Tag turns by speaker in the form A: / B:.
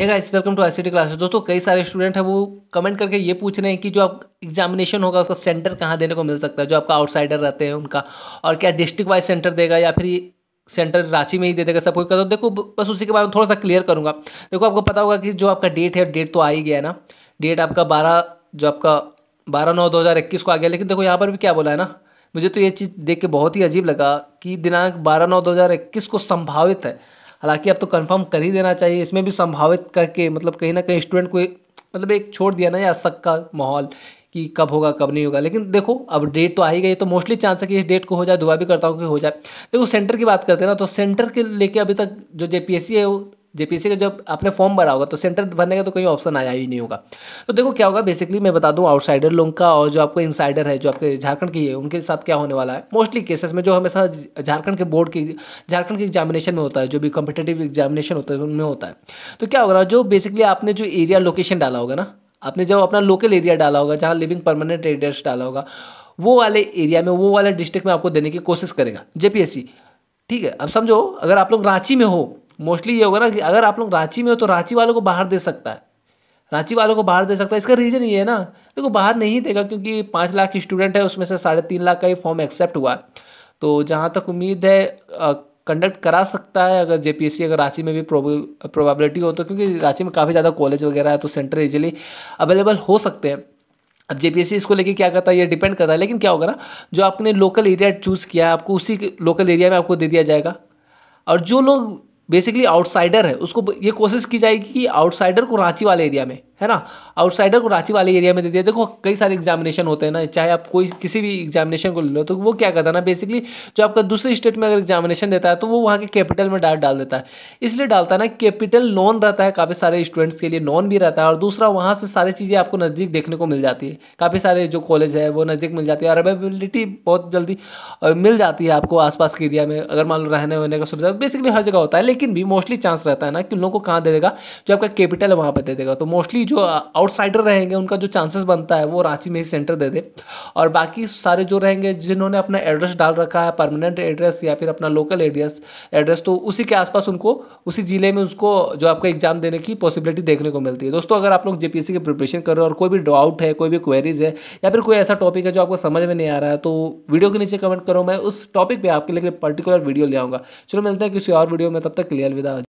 A: है guys welcome to I class दोस्तों कई सारे स्टूडेंट हैं वो कमेंट करके ये पूछ रहे हैं कि जो आप एग्जामिनेशन होगा उसका सेंटर कहाँ देने को मिल सकता है जो आपका आउटसाइडर रहते हैं उनका और क्या डिस्ट्रिक्ट वाइज सेंटर देगा या फिर सेंटर रांची में ही दे देगा सब कोई कर देखो बस उसी के बारे में थोड़ा सा क्लियर करूँगा देखो आपको पता होगा कि जो आपका डेट है डेट तो आ ही गया है ना डेट आपका बारह जो आपका बारह नौ दो हज़ार इक्कीस को आ गया लेकिन देखो यहाँ पर भी क्या बोला है ना मुझे तो ये चीज़ देख के बहुत ही अजीब लगा कि दिनांक बारह नौ दो हज़ार इक्कीस को संभावित है हालांकि अब तो कंफर्म कर ही देना चाहिए इसमें भी संभावित करके मतलब कहीं ना कहीं स्टूडेंट को मतलब एक छोड़ दिया ना या शक का माहौल कि कब होगा कब नहीं होगा लेकिन देखो अब डेट तो आ ही गई तो मोस्टली चांस है कि इस डेट को हो जाए दुआ भी करता हूँ कि हो जाए देखो सेंटर की बात करते हैं ना तो सेंटर के लेके अभी तक जो जे है जेपीएससी का जब आपने फॉर्म भरा होगा तो सेंटर भरने का तो कोई ऑप्शन आया ही नहीं होगा तो देखो क्या होगा बेसिकली मैं बता दूँ आउटसाइडर लोगों का और जो आपको इनसाइडर है जो आपके झारखंड की है उनके साथ क्या होने वाला है मोस्टली केसेस में जो हमेशा झारखंड के बोर्ड की झारखंड के एग्जामिनेशन में होता है जो भी कॉम्पिटेटिव एग्जामिनेशन होता है उनमें होता है तो क्या होगा जो बेसिकली आपने जो एरिया लोकेशन डाला होगा ना आपने जब अपना लोकल एरिया डाला होगा जहाँ लिविंग परमानेंट एड्रेस डाला होगा वो वाले एरिया में वो वाले डिस्ट्रिक्ट में आपको देने की कोशिश करेगा जेपीएससी ठीक है अब समझो अगर आप लोग रांची में हो मोस्टली ये होगा ना कि अगर आप लोग रांची में हो तो रांची वालों को बाहर दे सकता है रांची वालों को बाहर दे सकता है इसका रीज़न ये है ना देखो बाहर नहीं देगा क्योंकि पाँच लाख स्टूडेंट है उसमें से साढ़े तीन लाख का ही फॉर्म एक्सेप्ट हुआ है तो जहाँ तक उम्मीद है कंडक्ट करा सकता है अगर जे अगर रांची में भी प्रोबेबिलिटी हो तो क्योंकि रांची में काफ़ी ज़्यादा कॉलेज वगैरह है तो सेंटर इजीली अवेलेबल हो सकते हैं अब जे इसको लेके क्या करता है ये डिपेंड करता है लेकिन क्या होगा ना जो आपने लोकल एरिया चूज़ किया है आपको उसी लोकल एरिया में आपको दे दिया जाएगा और जो लोग बेसिकली आउटसाइडर है उसको ये कोशिश की जाएगी कि आउटसाइडर को रांची वाले एरिया में है ना आउटसाइडर को रांची वाले एरिया में दे दिया देखो कई सारे एग्जामिनेशन होते हैं ना चाहे आप कोई किसी भी एग्जामिनेशन को ले लो तो वो क्या करता है ना बेसिकली जो आपका दूसरे स्टेट में अगर एग्जामिनेशन देता है तो वो वहाँ के कैपिटल में डायरेक्ट डाल देता है इसलिए डालता है ना कैपिटल नॉन रहता है काफ़ी सारे स्टूडेंट्स के लिए नॉन भी रहता है और दूसरा वहाँ से सारी चीज़ें आपको नज़दीक देखने को मिल जाती है काफ़ी सारे जो कॉलेज है वो नज़दीक मिल जाती है और अवेबिलिटी बहुत जल्दी मिल जाती है आपको आसपास के एरिया में अगर मान लो रहने वहने का सुविधा बेसिकली हर जगह होता है लेकिन भी मोस्टली चांस रहता है ना कि उन लोगों को कहाँ दे देगा जो आपका कैपिटल है वहाँ पर दे देगा तो मोस्टली जो आउटसाइडर रहेंगे उनका जो चांसेस बनता है वो रांची में ही सेंटर दे दे और बाकी सारे जो रहेंगे जिन्होंने अपना एड्रेस डाल रखा है परमानेंट एड्रेस या फिर अपना लोकल एड्रेस एड्रेस तो उसी के आसपास उनको उसी ज़िले में उसको जो आपका एग्ज़ाम देने की पॉसिबिलिटी देखने को मिलती है दोस्तों अगर आप लोग जे की प्रिपरेशन कर रहे हो और कोई भी डाउट है कोई भी क्वेरीज है या फिर कोई ऐसा टॉपिक है जो आपको समझ में नहीं आ रहा है तो वीडियो के नीचे कमेंट करो मैं उस टॉपिक पर आपके लिए पर्टिकुलर वीडियो ले आऊँगा चलो मिलते हैं किसी और वीडियो में तब तक क्लियर विदा